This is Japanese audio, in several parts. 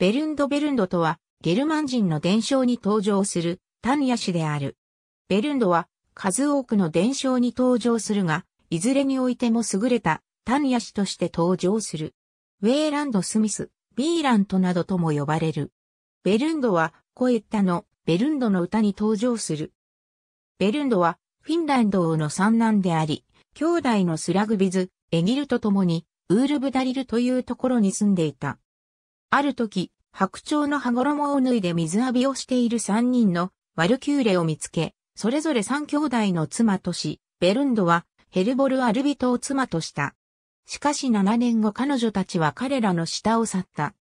ベルンド・ベルンドとは、ゲルマン人の伝承に登場する、タニヤ氏である。ベルンドは、数多くの伝承に登場するが、いずれにおいても優れた、タニヤ氏として登場する。ウェーランド・スミス、ビーラントなどとも呼ばれる。ベルンドは、コエッタの、ベルンドの歌に登場する。ベルンドは、フィンランド王の三男であり、兄弟のスラグビズ、エギルと共に、ウールブダリルというところに住んでいた。ある時、白鳥の羽衣を脱いで水浴びをしている三人のワルキューレを見つけ、それぞれ三兄弟の妻とし、ベルンドはヘルボル・アルビトを妻とした。しかし七年後彼女たちは彼らの下を去った。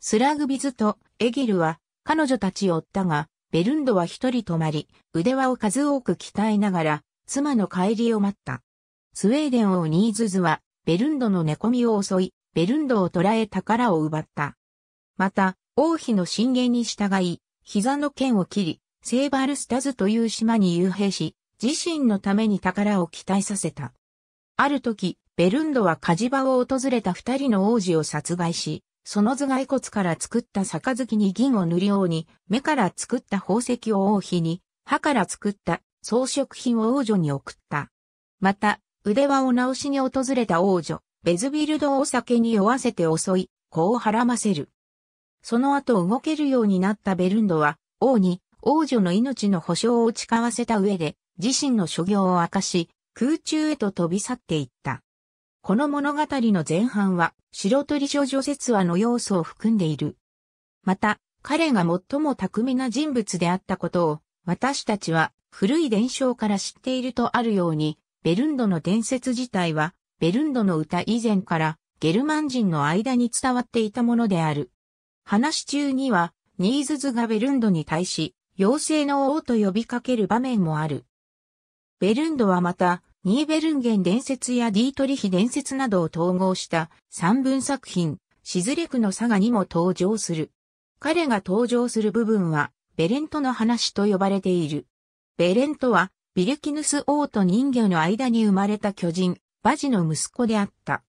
スラグビズとエギルは彼女たちを追ったが、ベルンドは一人泊まり、腕輪を数多く鍛えながら、妻の帰りを待った。スウェーデン王ニーズズは、ベルンドの寝込みを襲い、ベルンドを捕らえ宝を奪った。また、王妃の進言に従い、膝の剣を切り、セーバルスタズという島に遊兵し、自身のために宝を期待させた。ある時、ベルンドは火事場を訪れた二人の王子を殺害し、その頭蓋骨から作った杯に銀を塗りように、目から作った宝石を王妃に、歯から作った装飾品を王女に送った。また、腕輪を直しに訪れた王女、ベズビルドをお酒に酔わせて襲い、子をはらませる。その後動けるようになったベルンドは、王に王女の命の保証を誓わせた上で、自身の所業を明かし、空中へと飛び去っていった。この物語の前半は、白鳥諸女説話の要素を含んでいる。また、彼が最も巧みな人物であったことを、私たちは古い伝承から知っているとあるように、ベルンドの伝説自体は、ベルンドの歌以前からゲルマン人の間に伝わっていたものである。話中には、ニーズズがベルンドに対し、妖精の王と呼びかける場面もある。ベルンドはまた、ニーベルンゲン伝説やディートリヒ伝説などを統合した三文作品、シズレクのサガにも登場する。彼が登場する部分は、ベレントの話と呼ばれている。ベレントは、ビルキヌス王と人魚の間に生まれた巨人、バジの息子であった。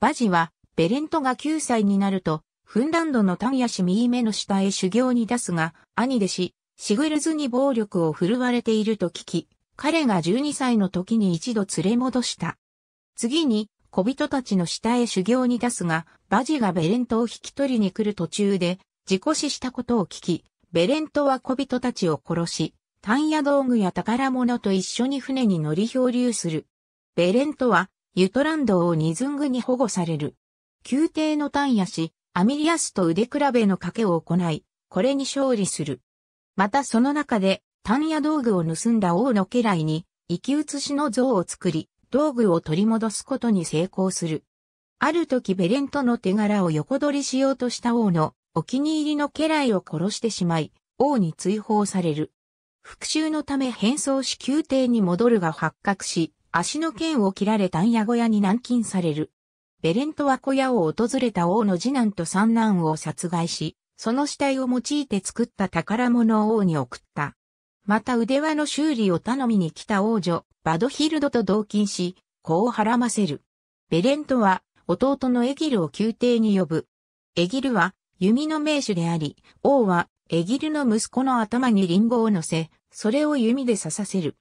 バジは、ベレントが9歳になると、フンランドのタンヤ氏右目の下へ修行に出すが、兄弟子、シグルズに暴力を振るわれていると聞き、彼が12歳の時に一度連れ戻した。次に、小人たちの下へ修行に出すが、バジがベレントを引き取りに来る途中で、事故死したことを聞き、ベレントは小人たちを殺し、タンヤ道具や宝物と一緒に船に乗り漂流する。ベレントは、ユトランドをニズングに保護される。宮廷のンヤ氏、アミリアスと腕比べの賭けを行い、これに勝利する。またその中で、単野道具を盗んだ王の家来に、生き写しの像を作り、道具を取り戻すことに成功する。ある時ベレントの手柄を横取りしようとした王のお気に入りの家来を殺してしまい、王に追放される。復讐のため変装し宮廷に戻るが発覚し、足の剣を切られ単野小屋に軟禁される。ベレントは小屋を訪れた王の次男と三男を殺害し、その死体を用いて作った宝物を王に送った。また腕輪の修理を頼みに来た王女、バドヒルドと同勤し、子をはらませる。ベレントは、弟のエギルを宮廷に呼ぶ。エギルは、弓の名手であり、王は、エギルの息子の頭にリンゴを乗せ、それを弓で刺させる。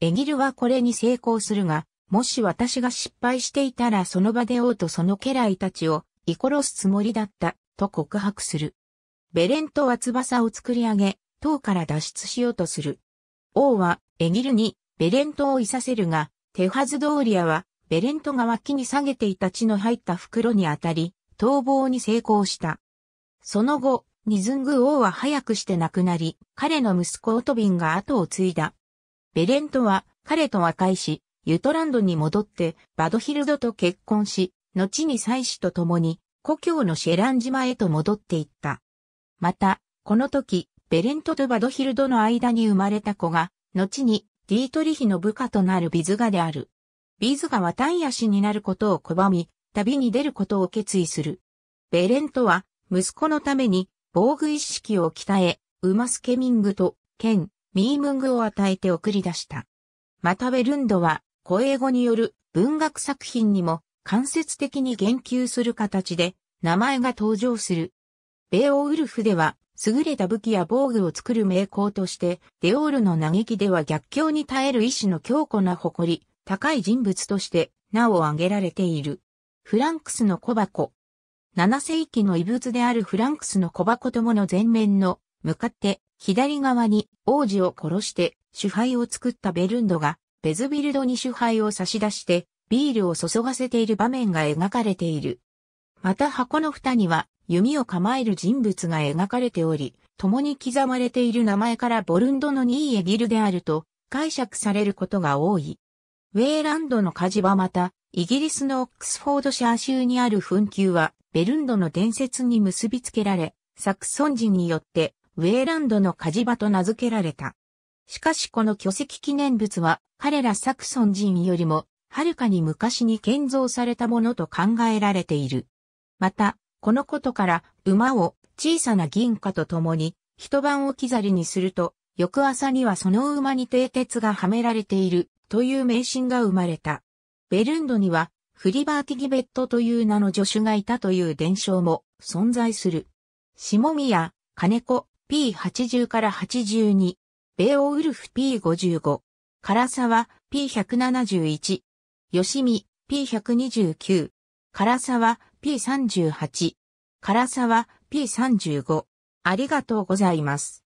エギルはこれに成功するが、もし私が失敗していたらその場で王とその家来たちを居殺すつもりだった、と告白する。ベレントは翼を作り上げ、塔から脱出しようとする。王はエギルにベレントをいさせるが、テファズドーリアはベレントが脇に下げていた血の入った袋に当たり、逃亡に成功した。その後、ニズング王は早くして亡くなり、彼の息子オトビンが後を継いだ。ベレントは彼と和解し、ユトランドに戻ってバドヒルドと結婚し、後に妻子と共に故郷のシェラン島へと戻っていった。また、この時、ベレントとバドヒルドの間に生まれた子が、後にディートリヒの部下となるビズガである。ビズガは単野氏になることを拒み、旅に出ることを決意する。ベレントは、息子のために防具意識を鍛え、ウマスケミングと、剣、ミームングを与えて送り出した。またベルンドは、小英語による文学作品にも間接的に言及する形で名前が登場する。ベオウルフでは優れた武器や防具を作る名工として、デオールの嘆きでは逆境に耐える意志の強固な誇り、高い人物として名を挙げられている。フランクスの小箱。7世紀の遺物であるフランクスの小箱ともの前面の向かって左側に王子を殺して主敗を作ったベルンドがベズビルドに主杯を差し出して、ビールを注がせている場面が描かれている。また箱の蓋には、弓を構える人物が描かれており、共に刻まれている名前からボルンドのニーエビルであると解釈されることが多い。ウェーランドの火事はまた、イギリスのオックスフォードシャー州にある紛糾は、ベルンドの伝説に結びつけられ、サクソン人によって、ウェーランドの火事場と名付けられた。しかしこの巨石記念物は彼らサクソン人よりもはるかに昔に建造されたものと考えられている。また、このことから馬を小さな銀貨と共に一晩置き去りにすると、翌朝にはその馬に蹄鉄がはめられているという迷信が生まれた。ベルンドにはフリバーティギベットという名の助手がいたという伝承も存在する。下宮、金子、P80 から82、ベオウルフ P55、唐沢 P171、吉見 P129、唐沢 P38、唐沢 P35。ありがとうございます。